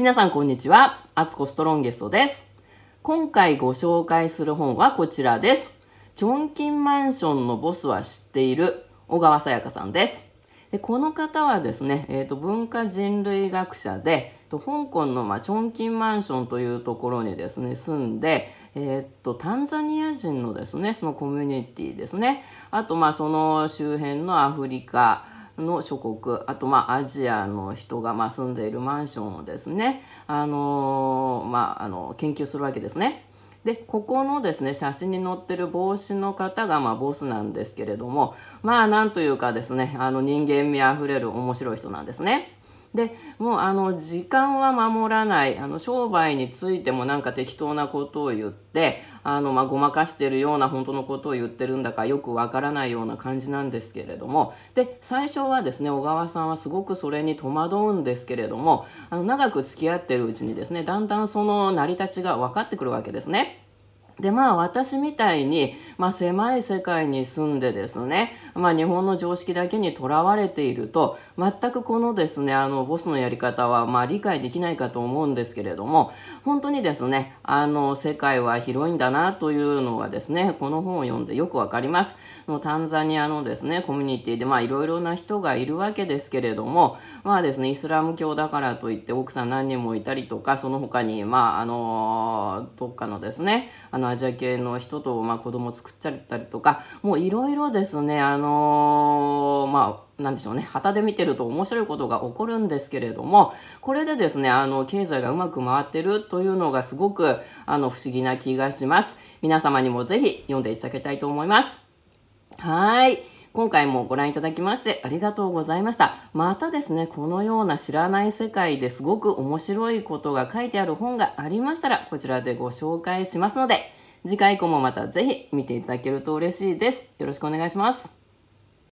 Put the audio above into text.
皆さんこんにちは。あつこストロンゲストです。今回ご紹介する本はこちらです。チョンキンマンションのボスは知っている小川さやかさんです。でこの方はですね、えーと、文化人類学者で、と香港の、まあ、チョンキンマンションというところにですね、住んで、えっ、と、タンザニア人のですね、そのコミュニティですね、あと、まあ、その周辺のアフリカ、の諸国あとまあアジアの人がまあ住んでいるマンションをですね、あのー、まあ、あの研究するわけですね。でここのですね写真に載ってる帽子の方がまあボスなんですけれどもまあなんというかですねあの人間味あふれる面白い人なんですね。でもうあの時間は守らないあの商売についてもなんか適当なことを言ってあの、まあ、ごまかしてるような本当のことを言ってるんだかよくわからないような感じなんですけれどもで最初はですね小川さんはすごくそれに戸惑うんですけれどもあの長く付き合ってるうちにですねだんだんその成り立ちが分かってくるわけですね。でまあ私みたいにまあ、狭い世界に住んでですね、まあ、日本の常識だけにとらわれていると、全くこのですね、あの、ボスのやり方は、まあ、理解できないかと思うんですけれども、本当にですね、あの、世界は広いんだなというのはですね、この本を読んでよくわかります。タンザニアのですね、コミュニティで、まあ、いろいろな人がいるわけですけれども、まあですね、イスラム教だからといって奥さん何人もいたりとか、その他に、まあ、あの、どっかのですね、あの、アジア系の人と、まあ、子供作作っちゃったりとか、もういろいろですね、あのー、まあ、なんでしょうね、旗で見てると面白いことが起こるんですけれども、これでですね、あの、経済がうまく回ってるというのがすごく、あの、不思議な気がします。皆様にもぜひ読んでいただきたいと思います。はい。今回もご覧いただきましてありがとうございました。またですね、このような知らない世界ですごく面白いことが書いてある本がありましたら、こちらでご紹介しますので、次回以降もまたぜひ見ていただけると嬉しいです。よろしくお願いします。